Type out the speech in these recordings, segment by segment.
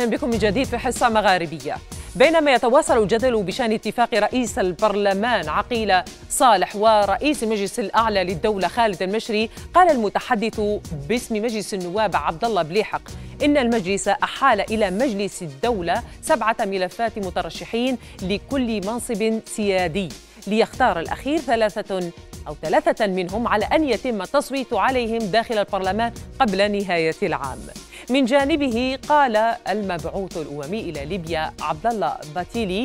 أهلا بكم من جديد في حصة مغاربية بينما يتواصل الجدل بشان اتفاق رئيس البرلمان عقيله صالح ورئيس المجلس الاعلى للدوله خالد المشري قال المتحدث باسم مجلس النواب عبد الله بليحق ان المجلس احال الى مجلس الدوله سبعه ملفات مترشحين لكل منصب سيادي ليختار الاخير ثلاثه او ثلاثه منهم على ان يتم التصويت عليهم داخل البرلمان قبل نهايه العام من جانبه قال المبعوث الأممي إلى ليبيا عبد الله باتيلي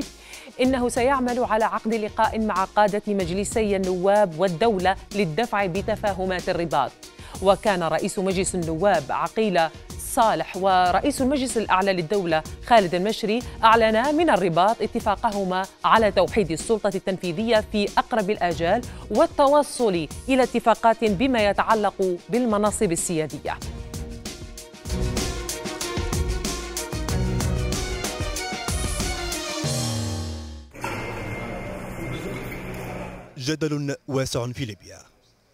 إنه سيعمل على عقد لقاء مع قادة مجلسي النواب والدولة للدفع بتفاهمات الرباط وكان رئيس مجلس النواب عقيلة صالح ورئيس المجلس الأعلى للدولة خالد المشري أعلنا من الرباط اتفاقهما على توحيد السلطة التنفيذية في أقرب الآجال والتوصل إلى اتفاقات بما يتعلق بالمناصب السيادية جدل واسع في ليبيا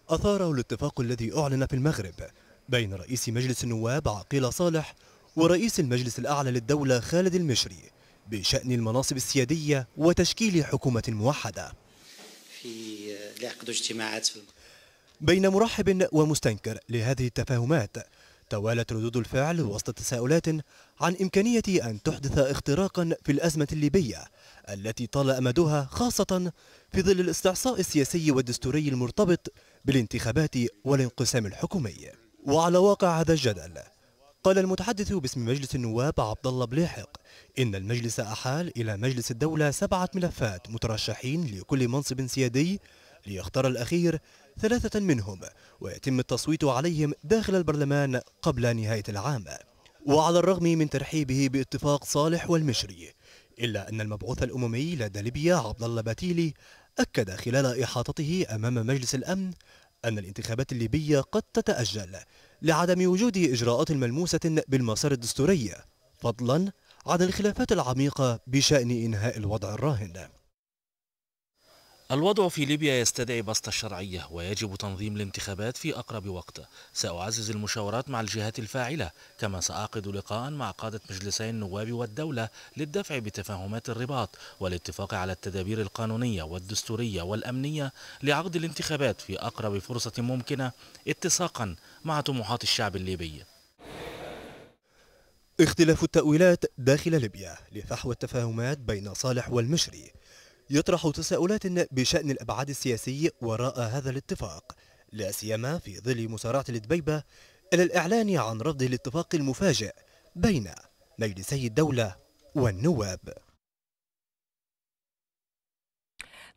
أثاره الاتفاق الذي أعلن في المغرب بين رئيس مجلس النواب عقيل صالح ورئيس المجلس الأعلى للدولة خالد المشري بشأن المناصب السيادية وتشكيل حكومة موحدة في اجتماعات في بين مرحب ومستنكر لهذه التفاهمات توالت ردود الفعل وسط تساؤلات عن إمكانية أن تحدث اختراقا في الأزمة الليبية التي طال أمدها خاصة في ظل الاستعصاء السياسي والدستوري المرتبط بالانتخابات والانقسام الحكومي وعلى واقع هذا الجدل قال المتحدث باسم مجلس النواب عبد الله بليحق إن المجلس أحال إلى مجلس الدولة سبعة ملفات مترشحين لكل منصب سيادي ليختار الأخير ثلاثة منهم ويتم التصويت عليهم داخل البرلمان قبل نهاية العام وعلى الرغم من ترحيبه باتفاق صالح والمشري إلا أن المبعوث الأممي لدى ليبيا عبد الله باتيلي أكد خلال إحاطته أمام مجلس الأمن أن الانتخابات الليبية قد تتأجل لعدم وجود إجراءات ملموسة بالمسار الدستوري فضلا عن الخلافات العميقة بشأن إنهاء الوضع الراهن الوضع في ليبيا يستدعي بسط الشرعية ويجب تنظيم الانتخابات في أقرب وقت سأعزز المشاورات مع الجهات الفاعلة كما سأعقد لقاء مع قادة مجلسي النواب والدولة للدفع بتفاهمات الرباط والاتفاق على التدابير القانونية والدستورية والأمنية لعقد الانتخابات في أقرب فرصة ممكنة اتساقا مع طموحات الشعب الليبي اختلاف التأويلات داخل ليبيا لفحوى التفاهمات بين صالح والمشري يطرح تساؤلات بشأن الأبعاد السياسي وراء هذا الاتفاق لا سيما في ظل مسارعة الدبيبة إلى الإعلان عن رفض الاتفاق المفاجئ بين مجلسي الدولة والنواب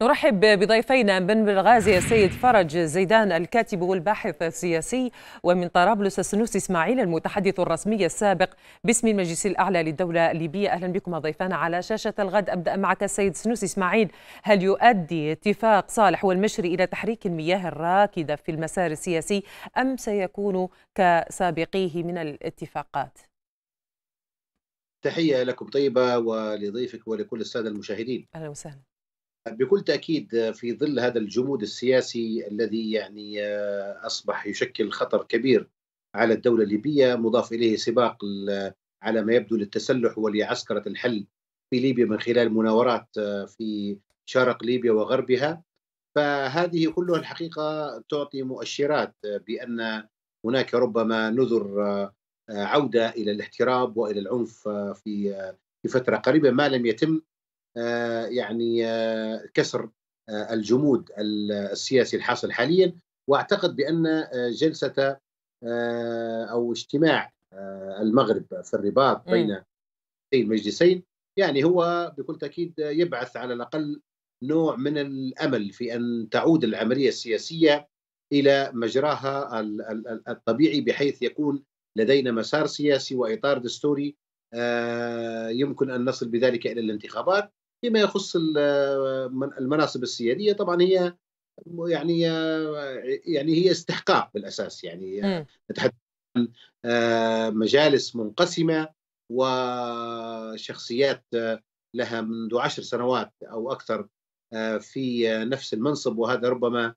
نرحب بضيفينا من بلغازي السيد فرج زيدان الكاتب والباحث السياسي ومن طرابلس السنوسي اسماعيل المتحدث الرسمي السابق باسم المجلس الاعلى للدوله الليبيه اهلا بكم ضيفانا على شاشه الغد ابدا معك السيد سنوس اسماعيل هل يؤدي اتفاق صالح والمشري الى تحريك المياه الراكده في المسار السياسي ام سيكون كسابقيه من الاتفاقات؟ تحية لكم طيبة ولضيفك ولكل السادة المشاهدين أهلا وسهلا بكل تاكيد في ظل هذا الجمود السياسي الذي يعني آه، اصبح يشكل خطر كبير على الدوله الليبيه مضاف اليه سباق على ما يبدو للتسلح ولعسكره الحل في ليبيا من خلال مناورات آه، في شرق ليبيا وغربها فهذه كلها الحقيقه تعطي مؤشرات آه، بان هناك ربما نذر عوده الى الاحتراب والى العنف في في فتره قريبه ما لم يتم آه، يعني آه، كسر آه، الجمود السياسي الحاصل حاليا واعتقد بان جلسه او اجتماع المغرب في الرباط بين المجلسين يعني هو بكل تاكيد يبعث على الاقل نوع من الامل في ان تعود العمليه السياسيه الى مجراها الطبيعي بحيث يكون لدينا مسار سياسي واطار دستوري يمكن ان نصل بذلك الى الانتخابات فيما يخص المناصب السياديه طبعا هي يعني يعني هي استحقاق بالاساس يعني نتحدث عن آه، مجالس منقسمه وشخصيات آه، لها منذ عشر سنوات او اكثر آه، في نفس المنصب وهذا ربما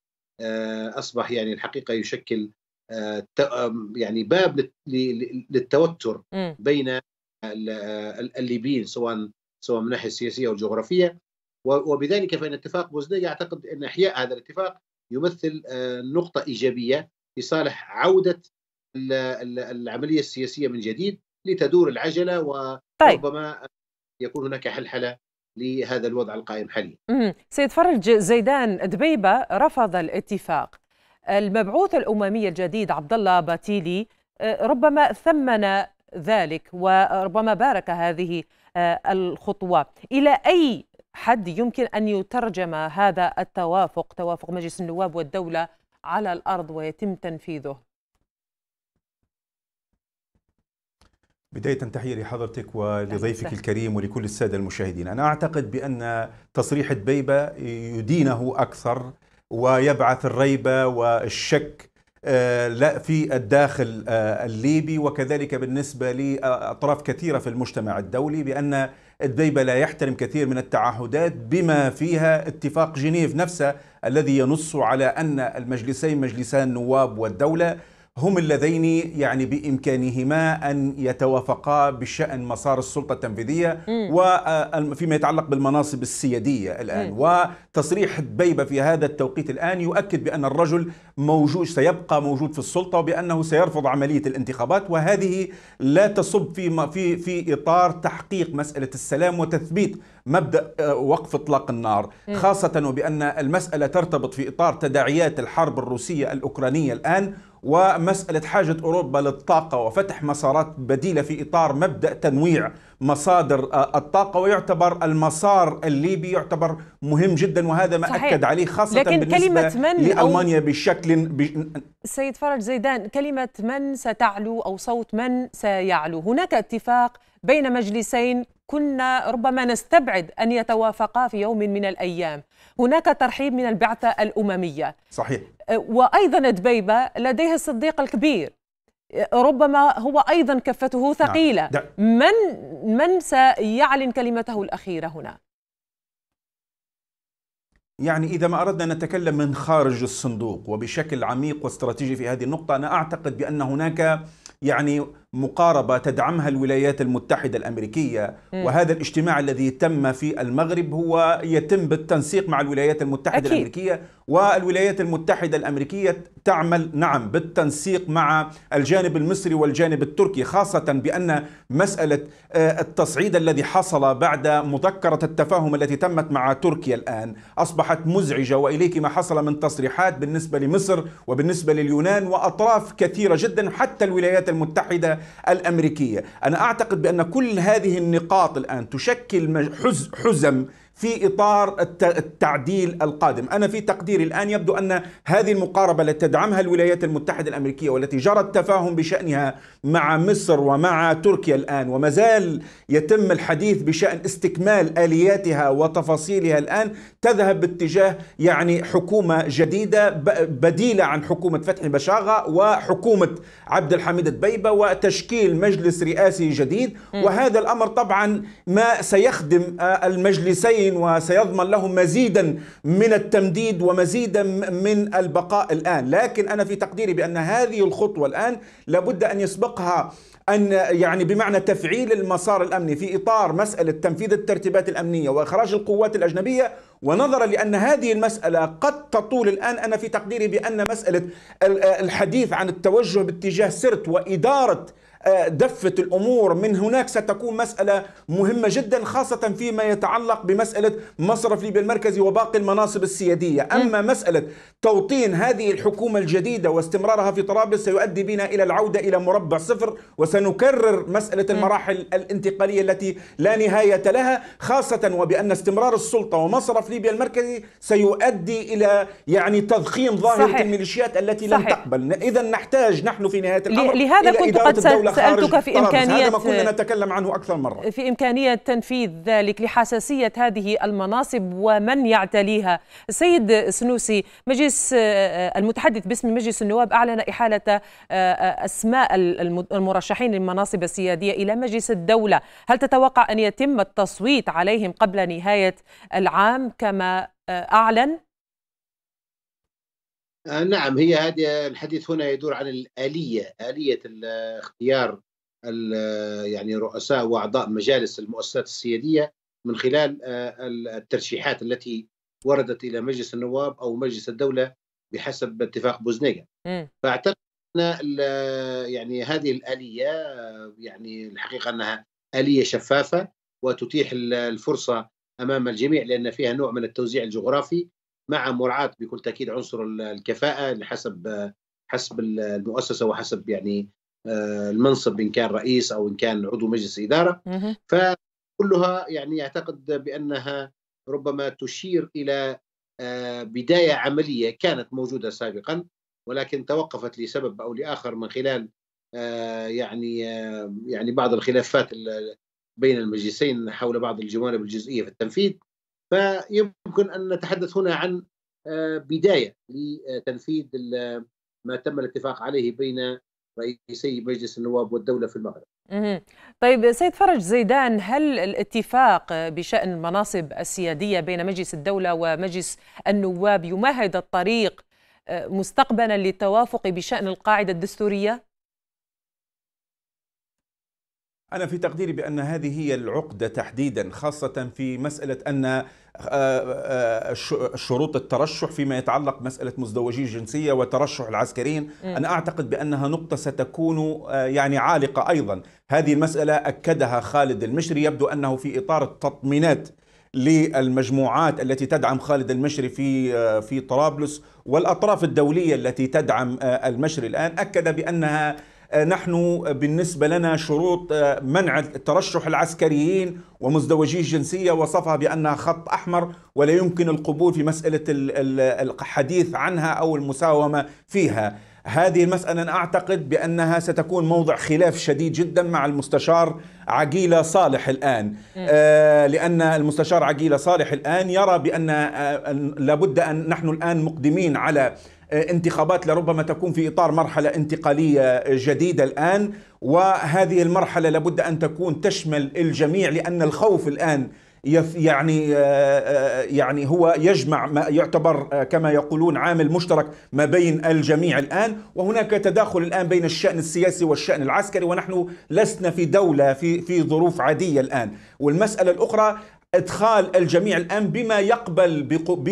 اصبح يعني الحقيقه يشكل يعني باب للتوتر بين الليبيين سواء سواء من الناحيه السياسيه والجغرافيه وبذلك فان اتفاق بوزنيا يعتقد ان احياء هذا الاتفاق يمثل آه، نقطه ايجابيه في صالح عوده العمليه السياسيه من جديد لتدور العجله وربما طيب. يكون هناك حلحله لهذا الوضع القائم حاليا. سيد فرج زيدان دبيبه رفض الاتفاق. المبعوث الاممي الجديد عبد الله باتيلي آه، ربما ثمن ذلك وربما بارك هذه آه، الخطوة إلى أي حد يمكن أن يترجم هذا التوافق توافق مجلس النواب والدولة على الأرض ويتم تنفيذه بداية تحية لحضرتك ولضيفك الكريم ولكل السادة المشاهدين أنا أعتقد بأن تصريح دبيبة يدينه أكثر ويبعث الريبة والشك آه، لا في الداخل آه، الليبي وكذلك بالنسبة لأطراف كثيرة في المجتمع الدولي بأن الدبيبة لا يحترم كثير من التعهدات بما فيها اتفاق جنيف نفسه الذي ينص على أن المجلسين مجلسان النواب والدولة هم اللذين يعني بامكانهما ان يتوافقا بشان مسار السلطه التنفيذيه وفيما آه، يتعلق بالمناصب السياديه الان مم. وتصريح دبيبه في هذا التوقيت الان يؤكد بان الرجل موجود سيبقى موجود في السلطه وبانه سيرفض عمليه الانتخابات وهذه لا تصب في في في اطار تحقيق مساله السلام وتثبيت مبدا آه، وقف اطلاق النار خاصه وبان المساله ترتبط في اطار تداعيات الحرب الروسيه الاوكرانيه الان ومساله حاجه اوروبا للطاقه وفتح مسارات بديله في اطار مبدا تنويع مصادر آه، الطاقة ويعتبر المسار الليبي يعتبر مهم جدا وهذا ما صحيح. أكد عليه خاصة لكن بالنسبة كلمة من لألمانيا بشكل ب... سيد فرج زيدان كلمة من ستعلو أو صوت من سيعلو هناك اتفاق بين مجلسين كنا ربما نستبعد أن يتوافقا في يوم من الأيام هناك ترحيب من البعثة الأممية صحيح آه، وأيضا دبيبة لديها الصديق الكبير ربما هو ايضا كفته ثقيله نعم. من من سيعلن كلمته الاخيره هنا يعني إذا ما أردنا أن نتكلم من خارج الصندوق وبشكل عميق واستراتيجي في هذه النقطة أنا أعتقد بأن هناك يعني مقاربه تدعمها الولايات المتحده الامريكيه وهذا الاجتماع الذي تم في المغرب هو يتم بالتنسيق مع الولايات المتحده أكيد. الامريكيه والولايات المتحده الامريكيه تعمل نعم بالتنسيق مع الجانب المصري والجانب التركي خاصه بان مساله آه، التصعيد الذي حصل بعد مذكره التفاهم التي تمت مع تركيا الان اصبحت مزعجه واليك ما حصل من تصريحات بالنسبه لمصر وبالنسبه لليونان واطراف كثيره جدا حتى الولايات المتحده الأمريكية أنا أعتقد بأن كل هذه النقاط الآن تشكل حزم في اطار التعديل القادم، انا في تقديري الان يبدو ان هذه المقاربه التي تدعمها الولايات المتحده الامريكيه والتي جرى التفاهم بشانها مع مصر ومع تركيا الان وما زال يتم الحديث بشان استكمال الياتها وتفاصيلها الان تذهب باتجاه يعني حكومه جديده بديله عن حكومه فتح بشاغه وحكومه عبد الحميد دبيبه وتشكيل مجلس رئاسي جديد وهذا الامر طبعا ما سيخدم آه، المجلسين الحسين وسيضمن لهم مزيدا من التمديد ومزيدا من البقاء الآن لكن أنا في تقديري بأن هذه الخطوة الآن لابد أن يسبقها أن يعني بمعنى تفعيل المسار الأمني في إطار مسألة تنفيذ الترتيبات الأمنية وإخراج القوات الأجنبية ونظرا لأن هذه المسألة قد تطول الآن أنا في تقديري بأن مسألة الحديث عن التوجه باتجاه سرت وإدارة آه، دفة الأمور من هناك ستكون مسألة مهمة جدا خاصة فيما يتعلق بمسألة مصرف ليبيا المركزي وباقي المناصب السيادية أما مسألة توطين هذه الحكومة الجديدة واستمرارها في طرابلس سيؤدي بنا إلى العودة إلى مربع صفر وسنكرر مسألة المراحل الانتقالية التي لا نهاية لها خاصة وبأن استمرار السلطة ومصرف ليبيا المركزي سيؤدي إلى يعني تضخيم ظاهرة الميليشيات التي صحيح. لن تقبل إذا نحتاج نحن في نهاية الأمر لهذا إلى كنت إدارة قد الدولة سألتك في إمكانية هذا ما كنا نتكلم عنه أكثر مرة في إمكانية تنفيذ ذلك لحساسية هذه المناصب ومن يعتليها السيد سنوسي مجلس آه، آه، المتحدث باسم مجلس النواب أعلن إحالة آه، أسماء المرشحين للمناصب السيادية إلى مجلس الدولة هل تتوقع أن يتم التصويت عليهم قبل نهاية العام كما أعلن؟ آه، نعم هي هذه الحديث هنا يدور عن الآلية آلية اختيار آه، يعني رؤساء وأعضاء مجالس المؤسسات السيادية من خلال آه، الترشيحات التي وردت إلى مجلس النواب أو مجلس الدولة بحسب اتفاق بوزنية فأعتقد أن يعني هذه الآلية يعني الحقيقة أنها آلية شفافة وتتيح الفرصة أمام الجميع لأن فيها نوع من التوزيع الجغرافي مع مراعاه بكل تاكيد عنصر الكفاءه حسب حسب المؤسسه وحسب يعني آه، المنصب ان كان رئيس او ان كان عضو مجلس اداره فكلها يعني اعتقد بانها ربما تشير الى آه، بدايه عمليه كانت موجوده سابقا ولكن توقفت لسبب او لاخر من خلال آه، يعني يعني بعض الخلافات بين المجلسين حول بعض الجوانب الجزئيه في التنفيذ فيمكن أن نتحدث هنا عن آه، بداية لتنفيذ ما تم الاتفاق عليه بين رئيسي مجلس النواب والدولة في المغرب طيب سيد فرج زيدان هل الاتفاق بشأن المناصب السيادية بين مجلس الدولة ومجلس النواب يمهد الطريق آه، مستقبلا للتوافق بشأن القاعدة الدستورية؟ أنا في تقديري بأن هذه هي العقدة تحديدا خاصة في مسألة أن آه، آه، شروط الترشح فيما يتعلق مسألة مزدوجي الجنسية وترشح العسكريين أنا أعتقد بأنها نقطة ستكون آه، يعني عالقة أيضا هذه المسألة أكدها خالد المشري يبدو أنه في إطار التطمينات للمجموعات التي تدعم خالد المشري في في طرابلس والأطراف الدولية التي تدعم المشري الآن أكد بأنها آه، نحن بالنسبة لنا شروط آه، منع ترشح العسكريين ومزدوجي الجنسية وصفها بأنها خط أحمر ولا يمكن القبول في مسألة الحديث عنها أو المساومة فيها هذه المسألة أنا أعتقد بأنها ستكون موضع خلاف شديد جدا مع المستشار عقيلة صالح الآن آه لأن المستشار عقيلة صالح الآن يرى بأن آه لابد أن نحن الآن مقدمين على آه، انتخابات لربما تكون في اطار مرحله انتقاليه جديده الان وهذه المرحله لابد ان تكون تشمل الجميع لان الخوف الان يعني آه، آه، يعني هو يجمع ما يعتبر كما يقولون عامل مشترك ما بين الجميع الان وهناك تداخل الان بين الشان السياسي والشان العسكري ونحن لسنا في دوله في في ظروف عاديه الان والمساله الاخرى ادخال الجميع الان بما يقبل بقو ب...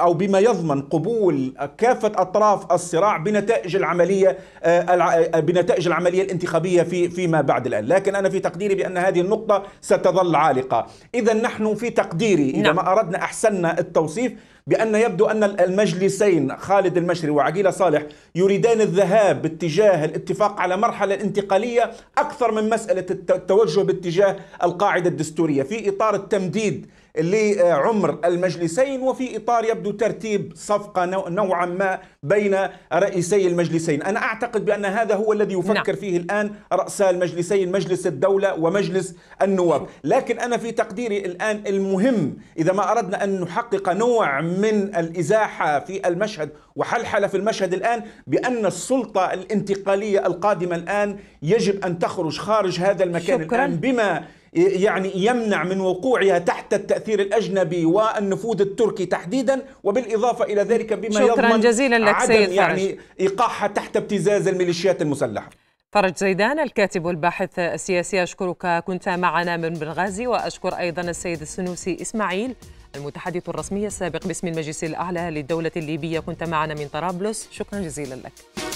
او بما يضمن قبول كافه اطراف الصراع بنتائج العمليه آه، آه، بنتائج العمليه الانتخابيه في فيما بعد الان، لكن انا في تقديري بان هذه النقطه ستظل عالقه، اذا نحن في تقديري اذا نعم. ما اردنا احسننا التوصيف بأن يبدو أن المجلسين خالد المشري وعقيلة صالح يريدان الذهاب باتجاه الاتفاق على مرحلة انتقالية أكثر من مسألة التوجه باتجاه القاعدة الدستورية في إطار التمديد لعمر المجلسين وفي إطار يبدو ترتيب صفقة نوعا ما بين رئيسي المجلسين أنا أعتقد بأن هذا هو الذي يفكر نعم. فيه الآن رأس المجلسين مجلس الدولة ومجلس النواب لكن أنا في تقديري الآن المهم إذا ما أردنا أن نحقق نوع من الإزاحة في المشهد وحلحلة في المشهد الآن بأن السلطة الانتقالية القادمة الآن يجب أن تخرج خارج هذا المكان شكرا. الآن بما يعني يمنع من وقوعها تحت التأثير الأجنبي والنفوذ التركي تحديدا وبالإضافة إلى ذلك بما شكرا يضمن جزيلا لك عدم سيد يعني فرج. إيقاعها تحت ابتزاز الميليشيات المسلحة فرج زيدان الكاتب والباحث السياسي أشكرك كنت معنا من بنغازي وأشكر أيضا السيد السنوسي إسماعيل المتحدث الرسمي السابق باسم المجلس الأعلى للدولة الليبية كنت معنا من طرابلس شكرا جزيلا لك